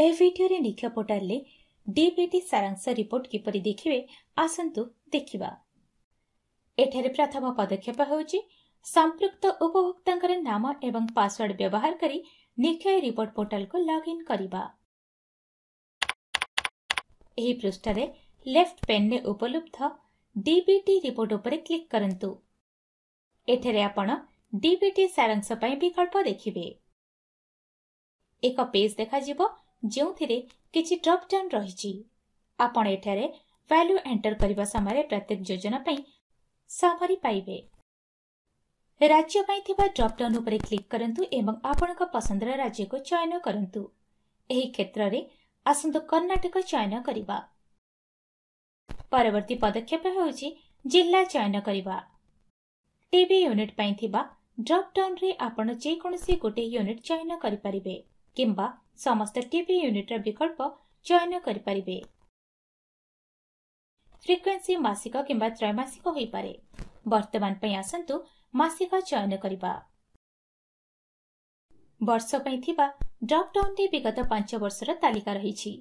ଏ ଭିଡିଓରେ ନିଖା ପୋର୍ଟାଲରେ ଡିବିଟି ସାରାଂଶ ରିପୋର୍ଟ କିପରି ଦେଖିବେ ଆସନ୍ତୁ ଦେଖିବା ଏଠାରେ ପ୍ରଥମ ପଦକ୍ଷେପ ହେଉଛି ସମ୍ପୃକ୍ତ ଉପଭୋକ୍ତାଙ୍କର ନାମ ଏବଂ ପାସୱାର୍ଡ ବ୍ୟବହାର କରି ନିକ୍ଷୟ ରିପୋର୍ଟ ପୋର୍ଟାଲକୁ ଲଗ୍ଇନ୍ କରିବା ଏହି ପୃଷ୍ଠାରେ ଲେଫ୍ଟ ପେନ୍ରେ ଉପଲବ୍ଧ ଡିବିଟି ରିପୋର୍ଟ ଉପରେ କ୍ଲିକ୍ କରନ୍ତୁ ଏଠାରେ ଆପଣ ଡିବିଟି ସାରାଂଶ ପାଇଁ ବିକଳ୍ପ ଦେଖିବେ ଏକ ପେଜ୍ ଦେଖାଯିବ ଯେଉଁଥିରେ କିଛି ଡ୍ରପ୍ଡାଉନ୍ ରହିଛି ଆପଣ ଏଠାରେ ଭାଲ୍ୟୁ ଏଣ୍ଟର କରିବା ସମୟରେ ପ୍ରତ୍ୟେକ ଯୋଜନା ପାଇଁ ସମରି ପାଇବେ ରାଜ୍ୟ ପାଇଁ ଥିବା ଡ୍ରପ୍ଡାଉନ୍ ଉପରେ କ୍ଲିକ୍ କରନ୍ତୁ ଏବଂ ଆପଣଙ୍କ ପସନ୍ଦର ରାଜ୍ୟକୁ ଚୟନ କରନ୍ତୁ ଏହି କ୍ଷେତ୍ରରେ ଆସନ୍ତୁ କର୍ଣ୍ଣାଟକ ଚୟନ କରିବା ପରବର୍ତ୍ତୀ ପଦକ୍ଷେପ ହେଉଛି ଜିଲ୍ଲା ଚୟନ କରିବା ଟିଭି ୟୁନିଟ୍ ପାଇଁ ଥିବା ଡ୍ରପ୍ଡାଉନ୍ରେ ଆପଣ ଯେକୌଣସି ଗୋଟିଏ ୟୁନିଟ୍ ଚୟନ କରିପାରିବେ କିମ୍ବା ସମସ୍ତ ଟିଭି ୟୁନିଟ୍ର ବିକଳ୍ପ ଚୟନ କରିପାରିବେ ଫ୍ରିକ୍ୱେନ୍ସି ମାସିକ କିମ୍ବା ତ୍ରୈମାସିକ ହୋଇପାରେ ବର୍ତ୍ତମାନ ପାଇଁ ଆସନ୍ତୁ ମାସିକ ଚୟନ କରିବା ବର୍ଷ ପାଇଁ ଥିବା ଡ୍ରପ୍ଡାଉନ୍ଟି ବିଗତ ପାଞ୍ଚ ବର୍ଷର ତାଲିକା ରହିଛି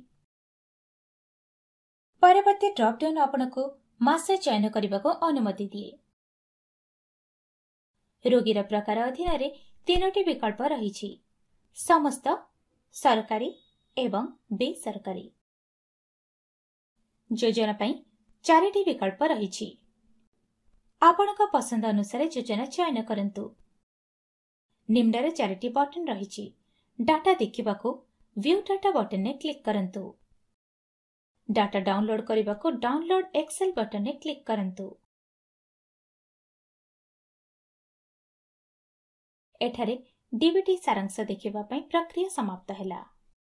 ପରବର୍ତ୍ତୀ ଡ୍ରପ୍ଡାଉନ୍ ଆପଣଙ୍କୁ ମାସ ଚୟନ କରିବାକୁ ଅନୁମତି ଦିଏ ରୋଗୀର ପ୍ରକାର ଅଧୀନରେ ତିନୋଟି ବିକଳ୍ପ ରହିଛି ସମସ୍ତ ସରକାରୀ ଏବଂ ବେସରକାରୀ ଯୋଜନା ପାଇଁ ଚାରିଟି ବିକଳ୍ପ ରହିଛି ଆପଣଙ୍କ ପସନ୍ଦ ଅନୁସାରେ ଯୋଜନା ଚୟନ କରନ୍ତୁ ନିମ୍ନରେ ଚାରିଟି ବଟନ୍ ରହିଛି ଡାଟା ଦେଖିବାକୁ ଭ୍ୟୁ ଡାଟା ବଟନ୍ରେ କ୍ଲିକ୍ କରନ୍ତୁ ଡାଟା ଡାଉନଲୋଡ୍ କରିବାକୁ ଡାଉନଲୋଡ୍ ଏକ୍ସେଲ୍ ବଟନ୍ରେ କ୍ଲିକ୍ କରନ୍ତୁ ଏଠାରେ ଡିବିଟି ସାରାଂଶ ଦେଖିବା ପାଇଁ ପ୍ରକ୍ରିୟା ସମାପ୍ତ ହେଲା